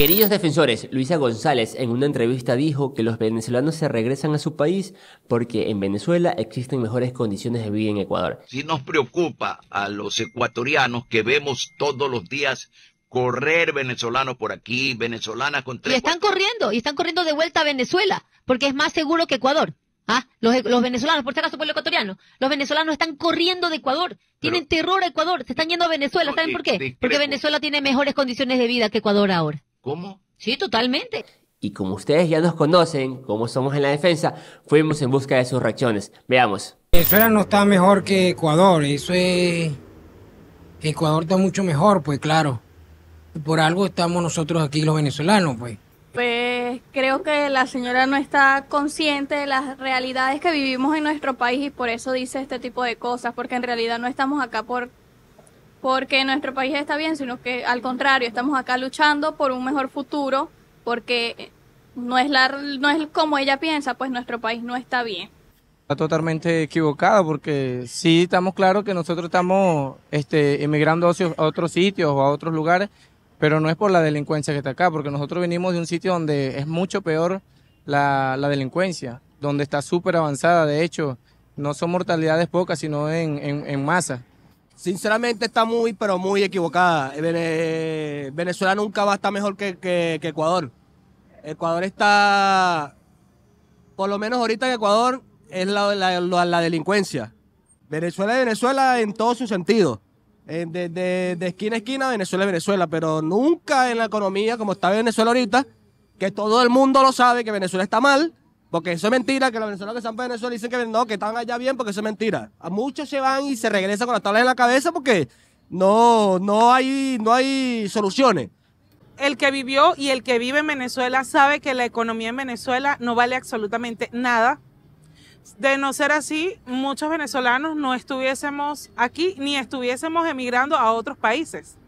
Queridos defensores, Luisa González en una entrevista dijo que los venezolanos se regresan a su país porque en Venezuela existen mejores condiciones de vida en Ecuador. Si nos preocupa a los ecuatorianos que vemos todos los días correr venezolanos por aquí, venezolanas con tres... Y están corriendo, y están corriendo de vuelta a Venezuela, porque es más seguro que Ecuador. ¿Ah? Los, los, venezolanos, por si acaso pueblo ecuatoriano, los venezolanos están corriendo de Ecuador, tienen terror a Ecuador, se están yendo a Venezuela, ¿saben por qué? Porque Venezuela tiene mejores condiciones de vida que Ecuador ahora. ¿Cómo? Sí, totalmente. Y como ustedes ya nos conocen, como somos en la defensa, fuimos en busca de sus reacciones. Veamos. Venezuela no está mejor que Ecuador, eso es... Ecuador está mucho mejor, pues claro. Por algo estamos nosotros aquí los venezolanos, pues. Pues creo que la señora no está consciente de las realidades que vivimos en nuestro país y por eso dice este tipo de cosas, porque en realidad no estamos acá por porque nuestro país está bien, sino que al contrario, estamos acá luchando por un mejor futuro, porque no es, la, no es como ella piensa, pues nuestro país no está bien. Está totalmente equivocada, porque sí estamos claros que nosotros estamos este, emigrando a otros sitios o a otros lugares, pero no es por la delincuencia que está acá, porque nosotros venimos de un sitio donde es mucho peor la, la delincuencia, donde está súper avanzada, de hecho, no son mortalidades pocas, sino en, en, en masa. Sinceramente está muy, pero muy equivocada. Eh, Venezuela nunca va a estar mejor que, que, Ecuador. Ecuador está, por lo menos ahorita en Ecuador, es la, delincuencia. Venezuela es Venezuela en todo su sentido, eh, De, de, esquina a esquina, Venezuela es Venezuela, pero nunca en la economía como está Venezuela ahorita, que todo el mundo lo sabe que Venezuela está mal, porque eso es mentira, que los venezolanos que están en Venezuela dicen que no, que están allá bien, porque eso es mentira. A muchos se van y se regresan con las tablas en la cabeza porque no, no, hay, no hay soluciones. El que vivió y el que vive en Venezuela sabe que la economía en Venezuela no vale absolutamente nada. De no ser así, muchos venezolanos no estuviésemos aquí ni estuviésemos emigrando a otros países.